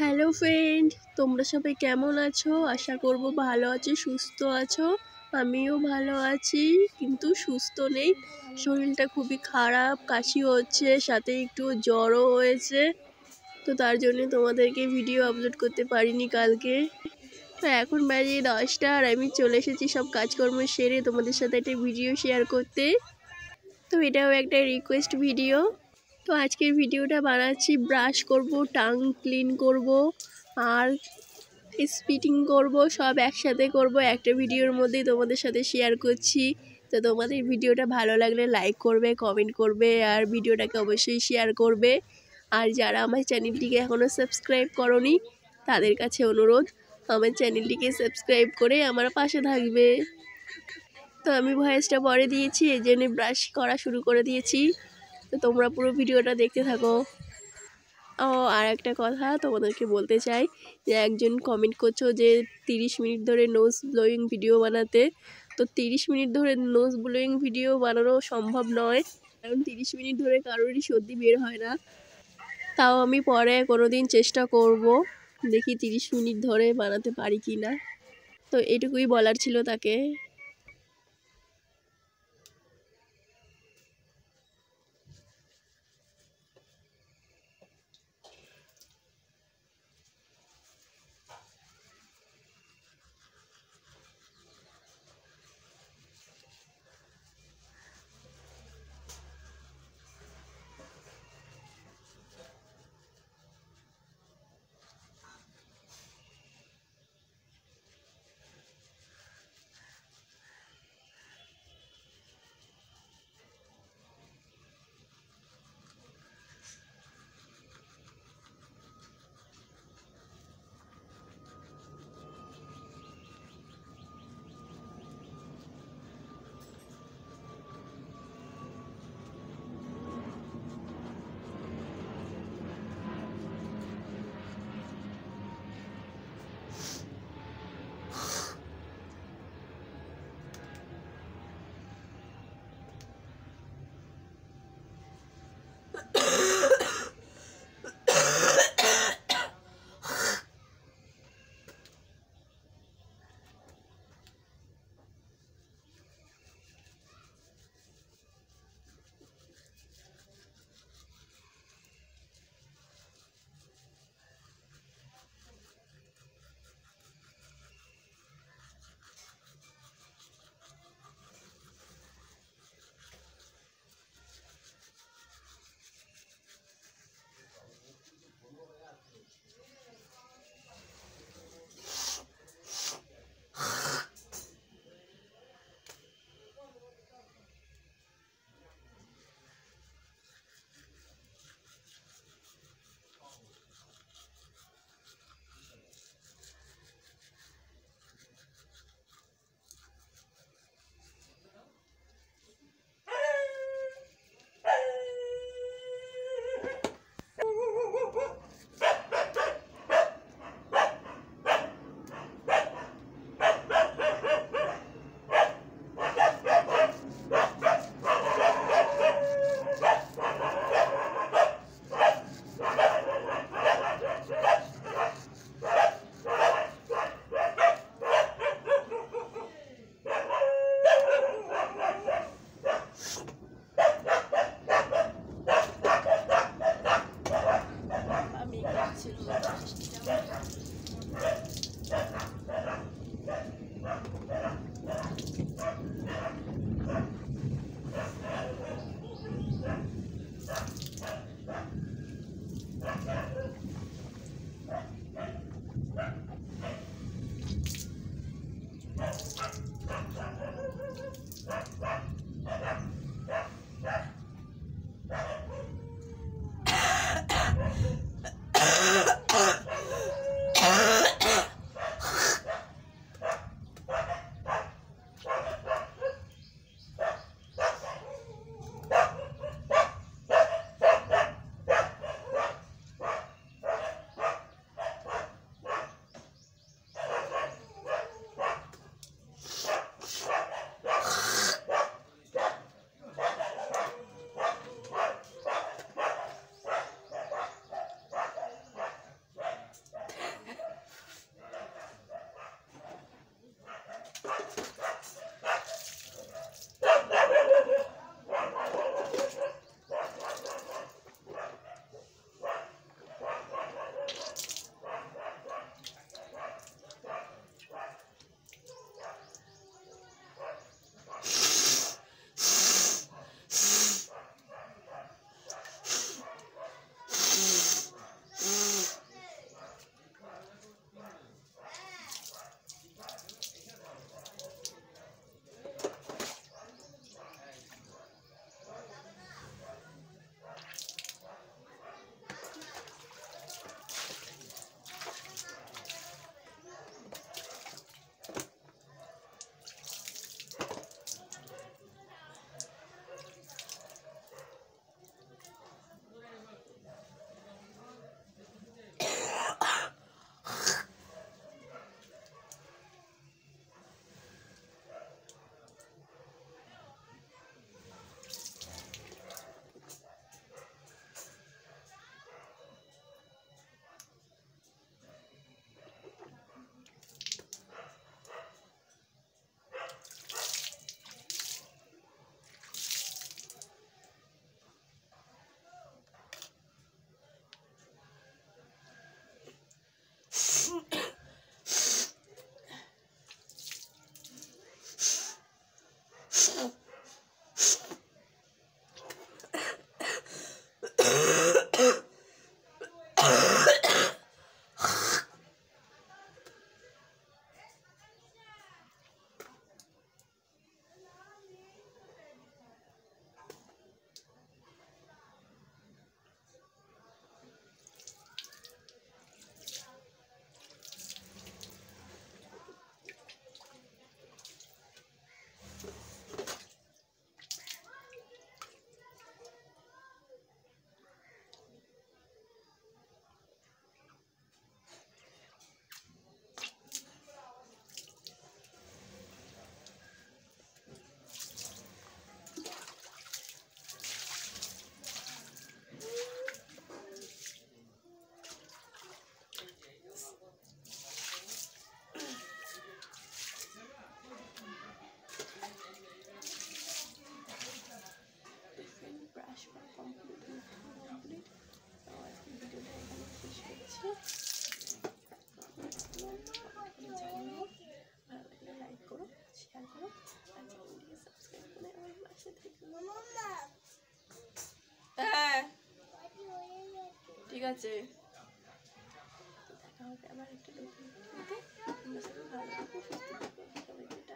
hello friend তোমরা সবাই কেমন আছো আশা করব ভালো আছো সুস্থ আছো আমিও ভালো আছি কিন্তু সুস্থ নেই শরীরটা খুবই খারাপ কাশি হচ্ছে সাথে একটু জ্বরও হয়েছে তো তার জন্য তোমাদেরকে ভিডিও আপলোড করতে পারিনি কালকে তো এখন বাজে দশটা আর আমি চলে এসেছি সব কাজকর্ম সেরে তোমাদের সাথে একটা ভিডিও শেয়ার করতে তো এটাও একটা রিকোয়েস্ট ভিডিও তো আজকের ভিডিওটা বানাচ্ছি ব্রাশ করব টাং ক্লিন করব আর স্পিটিং করব সব একসাথে করব একটা ভিডিওর মধ্যেই তোমাদের সাথে শেয়ার করছি তো তোমাদের ভিডিওটা ভালো লাগলে লাইক করবে কমেন্ট করবে আর ভিডিওটাকে অবশ্যই শেয়ার করবে আর যারা আমার চ্যানেলটিকে এখনও সাবস্ক্রাইব করনি তাদের কাছে অনুরোধ আমার চ্যানেলটিকে সাবস্ক্রাইব করে আমার পাশে থাকবে তো আমি ভয়েসটা পরে দিয়েছি এই জন্য ব্রাশ করা শুরু করে দিয়েছি তো তোমরা পুরো ভিডিওটা দেখতে থাকো ও আর একটা কথা তোমাদেরকে বলতে চাই যে একজন কমেন্ট করছো যে 30 মিনিট ধরে নোজ ব্লোয়িং ভিডিও বানাতে তো 30 মিনিট ধরে নোজ ব্লোয়িং ভিডিও বানানো সম্ভব নয় কারণ 30 মিনিট ধরে কারোরই সর্দি বের হয় না তাও আমি পরে কোনো দিন চেষ্টা করব দেখি 30 মিনিট ধরে বানাতে পারি কি না তো এটুকুই বলার ছিল তাকে হ্যাঁ ঠিক আছে দেখা হবে আবার একটু নতুন ভালো থাকো সুস্থ থাকো সবাইকে